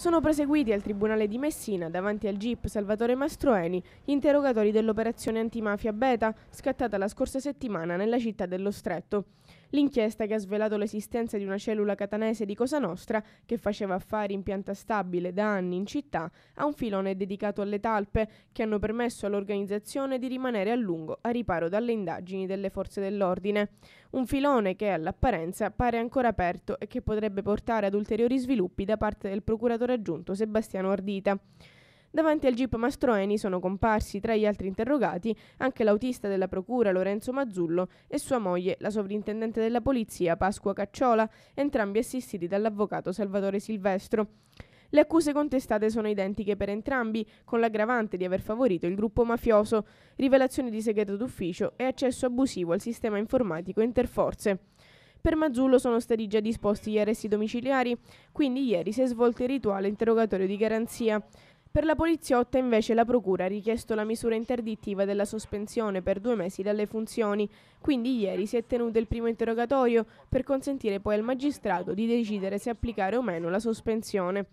Sono proseguiti al Tribunale di Messina, davanti al GIP Salvatore Mastroeni, gli interrogatori dell'operazione antimafia Beta, scattata la scorsa settimana nella città dello Stretto l'inchiesta che ha svelato l'esistenza di una cellula catanese di Cosa Nostra che faceva affari in pianta stabile da anni in città ha un filone dedicato alle talpe che hanno permesso all'organizzazione di rimanere a lungo a riparo dalle indagini delle forze dell'ordine. Un filone che all'apparenza pare ancora aperto e che potrebbe portare ad ulteriori sviluppi da parte del procuratore aggiunto Sebastiano Ardita. Davanti al jeep Mastroeni sono comparsi tra gli altri interrogati anche l'autista della procura Lorenzo Mazzullo e sua moglie, la sovrintendente della polizia Pasqua Cacciola, entrambi assistiti dall'avvocato Salvatore Silvestro. Le accuse contestate sono identiche per entrambi, con l'aggravante di aver favorito il gruppo mafioso, rivelazione di segreto d'ufficio e accesso abusivo al sistema informatico interforze. Per Mazzullo sono stati già disposti gli arresti domiciliari, quindi ieri si è svolto il rituale interrogatorio di garanzia. Per la poliziotta invece la Procura ha richiesto la misura interdittiva della sospensione per due mesi dalle funzioni, quindi ieri si è tenuto il primo interrogatorio per consentire poi al magistrato di decidere se applicare o meno la sospensione.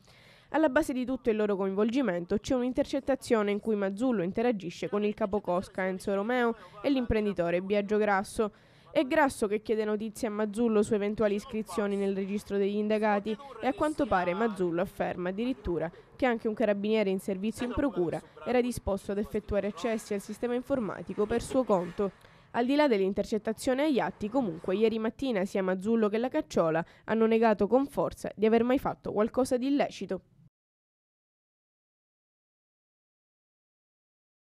Alla base di tutto il loro coinvolgimento c'è un'intercettazione in cui Mazzullo interagisce con il capo Cosca Enzo Romeo e l'imprenditore Biagio Grasso. È Grasso che chiede notizie a Mazzullo su eventuali iscrizioni nel registro degli indagati e a quanto pare Mazzullo afferma addirittura che anche un carabiniere in servizio in procura era disposto ad effettuare accessi al sistema informatico per suo conto. Al di là dell'intercettazione agli atti, comunque, ieri mattina sia Mazzullo che la Cacciola hanno negato con forza di aver mai fatto qualcosa di illecito.